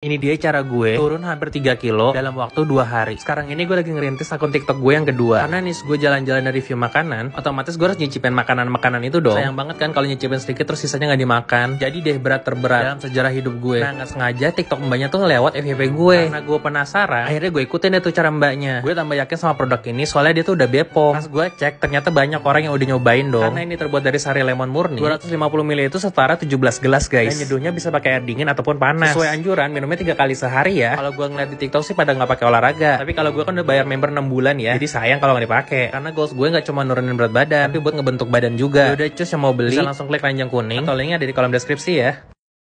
Ini dia cara gue turun hampir 3 kilo dalam waktu 2 hari. Sekarang ini gue lagi ngerintis akun TikTok gue yang kedua. Karena nih gue jalan-jalan dari review makanan, otomatis gue harus nyicipin makanan-makanan itu dong. Sayang banget kan kalau nyicipin sedikit terus sisanya nggak dimakan. Jadi deh berat terberat dalam sejarah hidup gue. Nah nggak sengaja TikTok mbaknya tuh lewat FYP gue. Karena gue penasaran, akhirnya gue ikutin deh tuh cara mbaknya. Gue tambah yakin sama produk ini soalnya dia tuh udah bepo. Pas gue cek ternyata banyak orang yang udah nyobain dong. Karena ini terbuat dari sari lemon murni. 250 ml itu setara 17 gelas guys. Dan nyeduhnya bisa pakai air dingin ataupun panas. Sesuai anjuran minum minumnya tiga kali sehari ya. Kalau gue ngeliat di TikTok sih pada nggak pakai olahraga. Tapi kalau gue kan udah bayar member 6 bulan ya. Jadi sayang kalau nggak dipakai. Karena goals gue nggak cuma nurunin berat badan, tapi buat ngebentuk badan juga. Ya udah cus yang mau beli bisa langsung klik ranjang kuning atau linknya ada di kolom deskripsi ya.